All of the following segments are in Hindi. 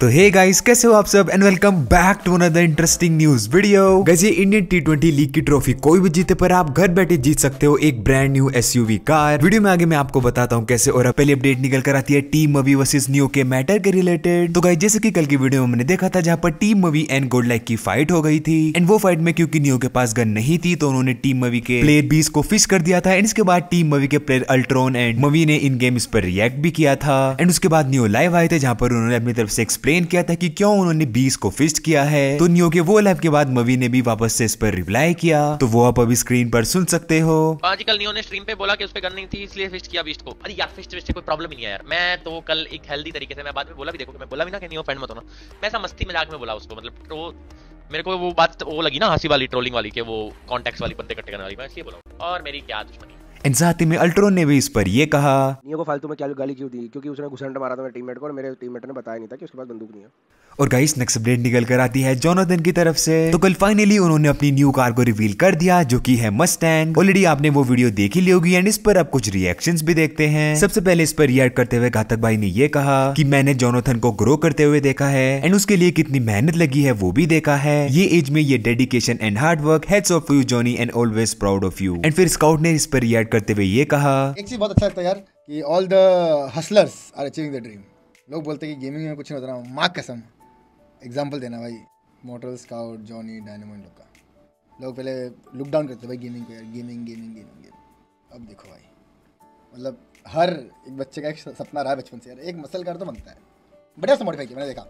तो हे गाइस कैसे हो आप सब and welcome back to another interesting news video guys ये इंडियन टी ट्वेंटी लीग की ट्रॉफी कोई भी जीते पर आप घर बैठे जीत सकते हो एक brand new SUV car video में आगे मैं आपको बताता हूँ कैसे और पहले अपडेट निकल कर आती है टीम मवी वर्सेज न्यू के मैटर के रिलेटेड तो गाइस जैसे की कल की वीडियो में मैंने देखा था जहाँ पर टीम मवी एंड लाइक की फाइट हो गई थी एंड वो फाइट में क्यूँकी न्यू के पास गन नहीं थी तो उन्होंने टीम मवी के प्लेयर बीस को फिश कर दिया था एंड इसके बाद टीम मवी के प्लेयर अल्ट्रोन एंड मवी ने इन गेम इस पर रिएक्ट भी किया था एंड उसके बाद न्यू लाइव आए थे जहाँ पर उन्होंने अपनी तरफ से एक्सप्लेन किया था कि क्यों उन्होंने बीस को फिस्ट किया है तो नियो के वो लाइफ के बाद मवी ने भी वापस से इस पर रिप्लाई किया तो वो आप अभी स्क्रीन पर सुन सकते हो आजकल नियो ने स्ट्रीम पे बोला कि उस पर गन नहीं थी इसलिए फिस्ट किया बीस को अरे यार फिस्ट फिस्ट कोई प्रॉब्लम नहीं है यार मैं तो कल एक हेल्दी तरीके से मैं बाद में बोला भी देखो मैं बोला भी ना कि नियो फ्रेंड मत होना मैं मस्ती मजाक में बोला उसको मतलब तो मेरे को वो बात तो वो लगी ना हंसी वाली ट्रोलिंग वाली के वो कॉन्टेक्ट वाली बंदे इकट्ठे करने वाली मैं इसलिए बोला और मेरी क्या दुश्मनी एंड में अल्ट्रोन ने भी इस पर यह कहा नियो को फालतू में क्या गाली क्यों दी क्योंकि उसने घुसंट मारा था मेरे टीममेट को और मेरे टीममेट ने बताया नहीं था कि उसके पास बंदूक नहीं है और गाइस नेक्स्ट अपडेट निकल कर आती है जोनाथन की तरफ से तो कल फाइनली उन्होंने अपनी न्यू कार को रिवील कर दिया जो कि है मस्टैंग ऑलरेडी आपने वो वीडियो देख ही ली होगी एंड इस पर आप कुछ रिएक्शंस भी देखते हैं सबसे पहले इस पर रिएक्ट करते हुए घातक भाई ने ये कहा कि मैंने जोनाथन को ग्रो करते हुए देखा है एंड उसके लिए कितनी मेहनत लगी है वो भी देखा है ये एज में ये dedication and hard work hats off you Johnny and always proud of you and फिर स्काउट ने इस पर रिएक्ट रिएक्ट करते हुए ये कहा एक चीज़ बहुत अच्छा लगता है यार कि all the hustlers are achieving the dream लोग बोलते हैं कि गेमिंग में कुछ नहीं होता ना माँ कसम एग्जाम्पल देना भाई मोटर स्काउट जॉनी डायनामो लोग का लोग पहले लुक डाउन करते भाई गेमिंग को यार गेमिंग गेमिंग गेमिंग अब देखो भाई मतलब हर एक बच्चे का एक सपना रहा है बचपन से यार एक मसल कार तो बनता है बढ़िया सा मॉडिफाई किया मैंने देखा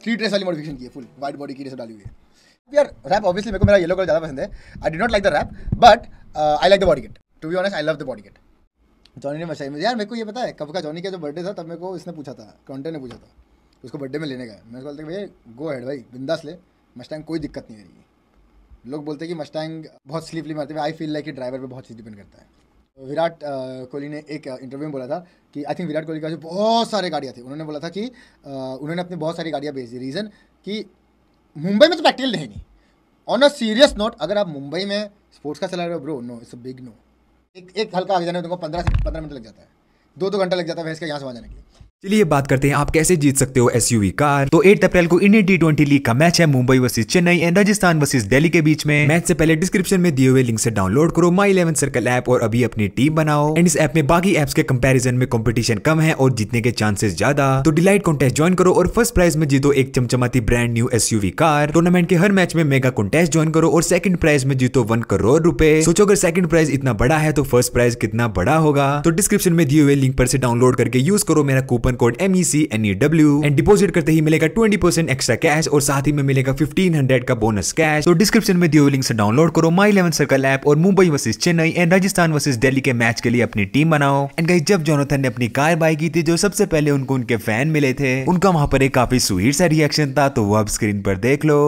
स्ट्रीट रेस वाली मॉडिफिकेशन की है फुल वाइट बॉडी की रेस डाली हुई है यार रैप ऑब्वियसली मेरे को मेरा येलो कलर ज़्यादा पसंद है I did not like the wrap but I like the body kit to be honest I love the body kit Johnny ने मचाई में यार मेरे को ये पता है कब का जॉनी का जो बर्थडे था तब मेरे को इसने पूछा था कॉन्टे ने पूछा था उसको बर्थडे में लेने गए मैं बोलते भैया गो हैड भाई बिंदास ले मस्टैंग कोई दिक्कत नहीं रहेगी लोग बोलते कि मस्टैंग बहुत स्लीपली मारते हैं आई फील लाइक कि ड्राइवर पर बहुत चीज़ डिपेंड करता है तो विराट कोहली ने एक इंटरव्यू में बोला था कि आई थिंक विराट कोहली के जो बहुत सारी गाड़ियाँ थी उन्होंने बोला था कि उन्होंने अपनी बहुत सारी गाड़ियाँ भेज दी रीज़न कि मुंबई में तो प्रैक्टिकल नहीं ऑन अ सीरियस नोट अगर आप मुंबई में स्पोर्ट्स का चला रहे हो bro no it's a big no एक एक हल्का आगे जाने में तुमको पंद्रह से पंद्रह मिनट लग जाता है दो दो घंटा लग जाता है भैंस का यहाँ से वहाँ जाने के लिए चलिए बात करते हैं आप कैसे जीत सकते हो एसयूवी कार तो 8 अप्रैल को इंडियन टी ट्वेंटी लीग का मैच है Mumbai versus Chennai and Rajasthan versus Delhi के बीच में मैच से पहले डिस्क्रिप्शन में दिए हुए लिंक से डाउनलोड करो माई इलेवन सर्कल ऐप और अभी अपनी टीम बनाओ एंड इस ऐप में बाकी एप्स के कम्पेरिजन में कॉम्पिटिशन कम है और जीतने के चांसेस ज्यादा तो डिलाइट कॉन्टेस्ट ज्वाइन करो और फर्स्ट प्राइज में जीतो एक चमचमाती brand new S car tournament के हर मैच में मेगा कॉन्टेस्ट ज्वाइन करो और सेकंड प्राइज में जीतो वन करोड़ रूपए सोचो अगर सेकंड प्राइज इतना बड़ा है तो फर्स्ट प्राइज कितना बड़ा होगा तो डिस्क्रिप्शन में दिए हुए लिंक पर से डाउनलोड करके यूज करो मेरा coupon coupon code M E C N E W and deposit करते ही मिलेगा ट्वेंटी परसेंट एक्स्ट्रा कैश और साथ ही में मिलेगा फिफ्टीन हंड्रेड का बोनस कैश तो डिस्क्रिप्शन में दिए लिंक से डाउनलोड करो माई इलेवन सर्कल ऐप और Mumbai versus Chennai and Rajasthan versus Delhi के मैच के लिए अपनी टीम बनाओ एंड गई जब जोनोथन ने अपनी कार बाय की थी जो सबसे पहले उनको उनके फैन मिले थे उनका वहां पर एक काफी स्वीट सा रिएक्शन था तो वो अब स्क्रीन पर देख लो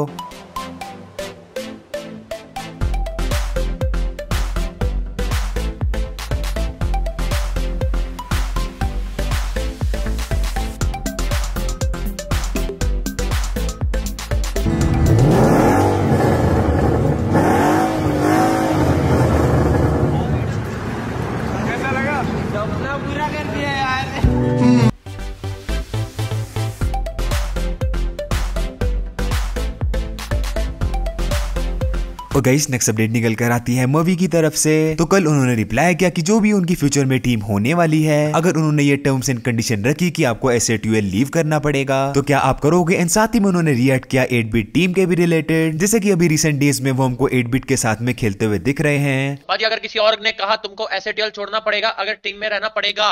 तो गई नेक्स्ट अपडेट निकल कर आती है मवी की तरफ से तो कल उन्होंने रिप्लाई किया कि जो भी उनकी फ्यूचर में टीम होने वाली है अगर उन्होंने ये टर्म्स एंड कंडीशन रखी कि आपको एस लीव करना पड़ेगा तो क्या आप करोगे एंड साथ ही में उन्होंने रिएक्ट किया एट बीट टीम के भी रिलेटेड जैसे की अभी रिसेंट डेज में वो हमको एट बीट के साथ में खेलते हुए दिख रहे हैं बाकी अगर किसी और ने कहा तुमको एस छोड़ना पड़ेगा अगर टीम में रहना पड़ेगा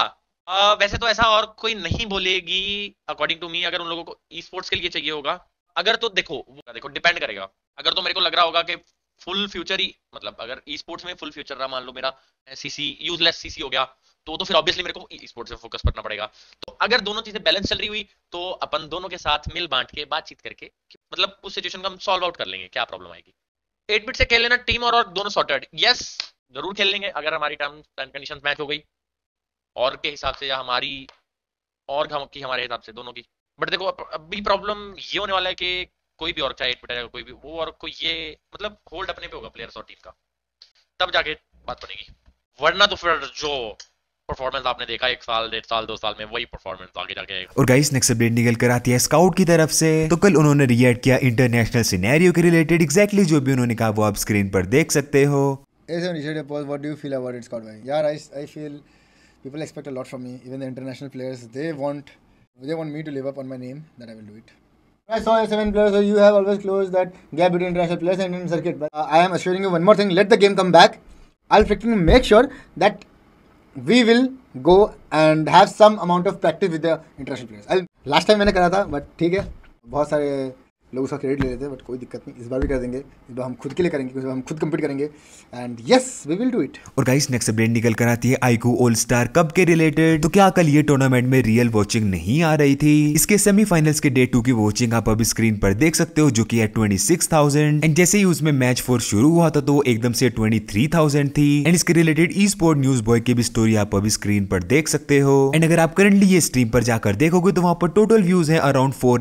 आ, वैसे तो ऐसा और कोई नहीं बोलेगी अकॉर्डिंग टू मी अगर उन लोगों को ई स्पोर्ट्स के लिए चाहिए होगा अगर तो देखो देखो डिपेंड करेगा अगर तो मेरे को लग रहा होगा कि फुल फ्यूचर ही मतलब अगर ई स्पोर्ट्स में फुल फ्यूचर रहा मान लो मेरा सीसी यूजलेस सीसी हो गया तो तो फिर ऑब्वियसली मेरे को ई स्पोर्ट्स पे फोकस करना पड़ेगा तो अगर दोनों चीजें बैलेंस चल रही हुई तो अपन दोनों के साथ मिल बांट के बातचीत करके मतलब उस सिचुएशन का हम सॉल्व आउट कर लेंगे क्या प्रॉब्लम आएगी एट बिट से खेल लेना टीम और, और दोनों सॉर्टेड यस जरूर खेल लेंगे अगर हमारी टर्म एंड कंडीशन मैच हो गई और के हिसाब से या हमारी और की हमारे हिसाब से दोनों की बट देखो अभी प्रॉब्लम ये होने वाला है कि कोई भी और चाहे एट मीटर कोई भी वो और कोई ये मतलब होल्ड अपने पे होगा प्लेयर्स और टीम का तब जाके बात बनेगी वरना तो फिर जो परफॉर्मेंस आपने देखा एक साल डेढ़ साल दो साल में वही परफॉर्मेंस आगे जाके और गाइस नेक्स्ट अपडेट निकल कर आती है स्काउट की तरफ से तो कल उन्होंने रिएक्ट किया इंटरनेशनल सिनेरियो के रिलेटेड एग्जैक्टली exactly जो भी उन्होंने कहा वो आप स्क्रीन पर देख सकते हो as an initiative pause what do you feel about it Scout भाई यार I I feel people expect a lot from me even the international players they want they want me to live up on my name that I will do it I saw S7 players, so you have always closed that gap between international players and Indian circuit. But uh, I am assuring you one more thing let the game come back. I'll freaking make sure that we will go and have some amount of practice with the international players. I'll, last time I did it, but okay. है बहुत सारे लोग उसका क्रेडिट ले लेते हैं बट कोई दिक्कत नहीं इस बार भी कर देंगे इस बार हम खुद के लिए करेंगे क्योंकि हम खुद कम्पीट करेंगे and yes we will do it और गाइस नेक्स्ट अपडेट निकल कर आती है आईकू ऑल स्टार कप के रिलेटेड तो क्या कल ये टूर्नामेंट में रियल वॉचिंग नहीं आ रही थी इसके सेमीफाइनल्स के डे टू की वॉचिंग आप अभी स्क्रीन पर देख सकते हो जो की है ट्वेंटी एंड जैसे ही उसमें मैच फोर शुरू हुआ था तो एकदम से ट्वेंटी थी एंड इसके related e sport news boy की भी स्टोरी आप अभी स्क्रीन पर देख सकते हो एंड अगर आप करंटली ये स्ट्रीम पर जाकर देखोगे तो वहाँ पर टोटल व्यूज है अराउंड फोर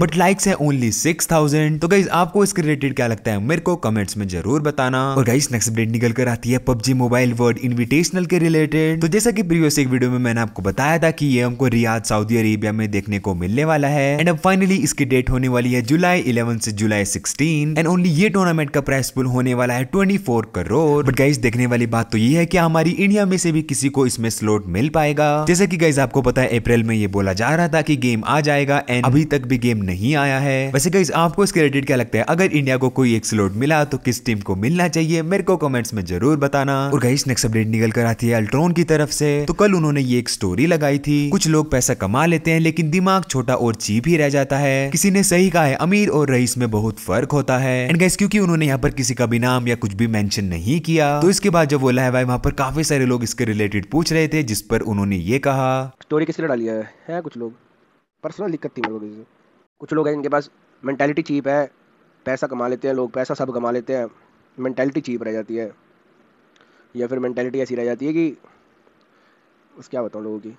बट लाइक्स है ओनली सिक्स थाउजेंड तो गाइज आपको इसके रिलेटेड क्या लगता है मेरे को कमेंट्स में जरूर बताना और गाइस नेक्स्ट अपडेट निकल कर आती है पबजी मोबाइल वर्ल्ड इन्विटेशनल के रिलेटेड तो जैसा की प्रीवियस एक वीडियो में मैंने आपको बताया था की ये हमको रियाद साउदी अरेबिया में देखने को मिलने वाला है एंड अब फाइनली इसकी डेट होने वाली है जुलाई इलेवन से जुलाई सिक्सटीन एंड ओनली ये टूर्नामेंट का प्राइस पुल होने वाला है twenty four crore but guys देखने वाली बात तो ये है की हमारी इंडिया में से भी किसी को इसमें स्लोट मिल पाएगा जैसे की गाइज आपको पता है अप्रैल में ये बोला जा रहा था की गेम आ जाएगा एंड अभी तक भी गेम नहीं आया है वैसे गाइज आपको इसके रेटेड क्या लगता है अगर इंडिया को कोई एक स्लोट मिला तो किस टीम को मिलना चाहिए मेरे को कमेंट्स में जरूर बताना और गाइस नेक्स्ट अपडेट निकल कर आती है अल्ट्रोन की तरफ से तो कल उन्होंने ये एक स्टोरी लगाई थी कुछ लोग पैसा कमा लेते हैं लेकिन दिमाग छोटा और चीप ही रह जाता है किसी ने सही कहा है अमीर और रईस में बहुत फर्क होता है एंड गाइस क्योंकि उन्होंने यहाँ पर किसी का भी नाम या कुछ भी मेंशन नहीं किया तो इसके बाद जब वो लाइव आए वहाँ पर काफी सारे लोग इसके रिलेटेड पूछ रहे थे जिस पर उन्होंने ये कहा स्टोरी किसके डाली है, है कुछ लोग पर्सनल दिक्कत थी मेरे को कुछ लोग हैं जिनके पास मैंटेलिटी चीप है पैसा कमा लेते हैं लोग पैसा सब कमा लेते हैं मैंटेलिटी चीप रह जाती है या फिर मैंटेलिटी ऐसी रह जाती है कि उस क्या बताऊँ लोगों की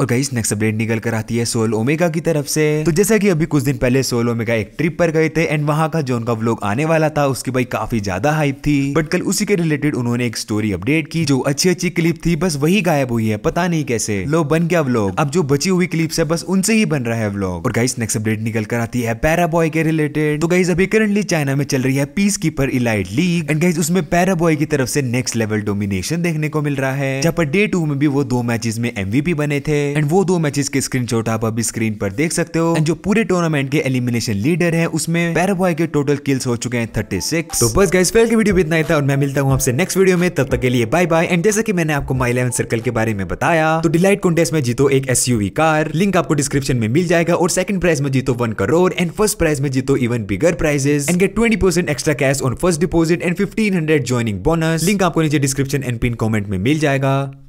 और गाइस नेक्स्ट अपडेट निकल कर आती है सोल ओमेगा की तरफ से तो जैसा कि अभी कुछ दिन पहले सोल ओमेगा एक ट्रिप पर गए थे एंड वहां का जो उनका व्लॉग आने वाला था उसकी भाई काफी ज्यादा हाइप थी बट कल उसी के रिलेटेड उन्होंने एक स्टोरी अपडेट की जो अच्छी अच्छी क्लिप थी बस वही गायब हुई है पता नहीं कैसे लो बन गया व्लॉग अब जो बची हुई क्लिप्स है बस उनसे ही बन रहा है व्लॉग और गाइस नेक्स्ट अपडेट निकल कर आती है पैराबॉय के रिलेटेड तो गाइस अभी करंटली चाइना में चल रही है peace keeper elite league and guys उसमें पैराबॉय की तरफ से नेक्स्ट लेवल डोमिनेशन देखने को मिल रहा है जहाँ पर डे टू में भी वो दो मैचेस में एमवीपी बने थे एंड वो दो मैचेस के स्क्रीनशॉट आप अभी स्क्रीन पर देख सकते हो एंड जो पूरे टूर्नामेंट के एलिमिनेशन लीडर है उसमें पैराबॉय के टोटल किल्स हो चुके हैं थर्टी सिक्स तो बस गाइस फेल की वीडियो भी इतना ही था और मैं मिलता हूँ आपसे नेक्स्ट वीडियो में तब तक के लिए बाय बाय एंड जैसे की मैंने आपको माई इलेवन सर्कल के बारे में बताया तो डिलाइट कॉन्टेस्ट में जीतो एक एस कार लिंक आपको डिस्क्रिप्शन में मिल जाएगा और सेकंड प्राइज में जीतो one crore and first prize में जीतो even bigger prizes and get twenty percent extra cash on first deposit and fifteen hundred joining bonus link आपको नीचे डिस्क्रिप्शन एंड पिन कॉमेंट में मिल जाएगा